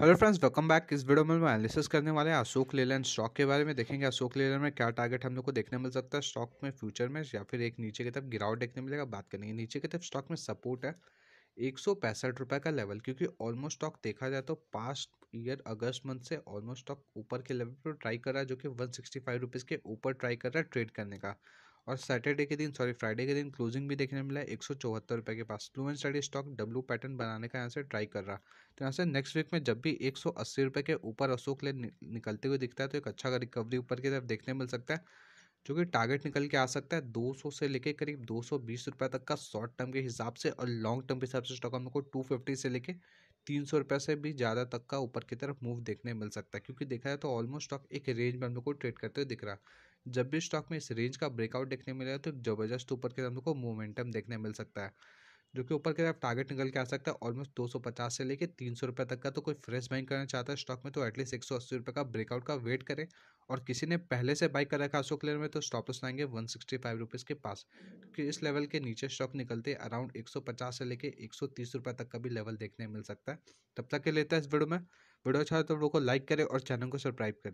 hello friends welcome back इस video में हम एनालिसिस करने वाले हैं अशोक लेलैंड स्टॉक के बारे में देखेंगे अशोक लेलैंड में क्या टारगेट हम लोग को देखने मिल सकता है स्टॉक में फ्यूचर में या फिर एक नीचे की तरफ गिरावट देखने मिलेगा बात करेंगे नीचे की तरफ स्टॉक में सपोर्ट है एक सौ का लेवल क्योंकि ऑलमोस्ट स्टॉक देखा जाए तो पास्ट ईयर अगस्त मंथ से ऑलमोस्ट स्टॉक ऊपर के लेवल पर ट्राई कर रहा है जो कि वन रुपीज़ के ऊपर ट्राई कर रहा है ट्रेड करने का और सैटरडे के दिन सॉरी फ्राइडे के दिन क्लोजिंग भी देखने मिला है एक सौ चौहत्तर रुपये के पास and study stock W pattern बनाने का यहाँ से ट्राई कर रहा तो यहाँ से नेक्स्ट वीक में जब भी एक सौ अस्सी रुपये के ऊपर अशोक ले निकलते हुए दिखता है तो एक अच्छा रिकवरी ऊपर की तरफ देखने मिल सकता है जो कि टारगेट निकल के आ सकता है 200 से लेके करीब दो सौ रुपए तक का शॉर्ट टर्म के हिसाब से और लॉन्ग टर्म के हिसाब से स्टॉक हम लोग टू फिफ्टी से लेके तीन सौ रुपये से भी ज़्यादा तक का ऊपर की तरफ मूव देखने मिल सकता है क्योंकि देखा जाए तो ऑलमोस्ट स्टॉक एक रेंज में हम लोग को ट्रेड करते हुए दिख रहा है जब भी स्टॉक में इस रेंज का ब्रेकआउट देखने मिलेगा तो ज़बरदस्त ऊपर की तरफ हम लोग को मोमेंटम देखने मिल सकता है जो कि ऊपर की तरफ टारगेट निकल के आ सकता है ऑलमोस्ट 250 से लेके तीन सौ तक का तो कोई फ्रेश बाइंग करना चाहता है स्टॉक में तो एटलीस्ट एक सौ अस्सी रुपये का ब्रेकआउट का वेट करें और किसी ने पहले से बाइक कर रखा अशोक लेन में तो स्टॉप लॉस लाएंगे वन सिक्सटी फाइव रुपीज़ के पास क्योंकि इस लेवल के नीचे स्टॉक निकलते अराउंड एक सौ पचास से लेके एक सौ तीस रुपये तक का भी लेवल देखने मिल सकता है तब तक के लेता है इस वीडियो में वीडियो अच्छा है तो वीडियो को लाइक करें और चैनल को सब्सक्राइब करें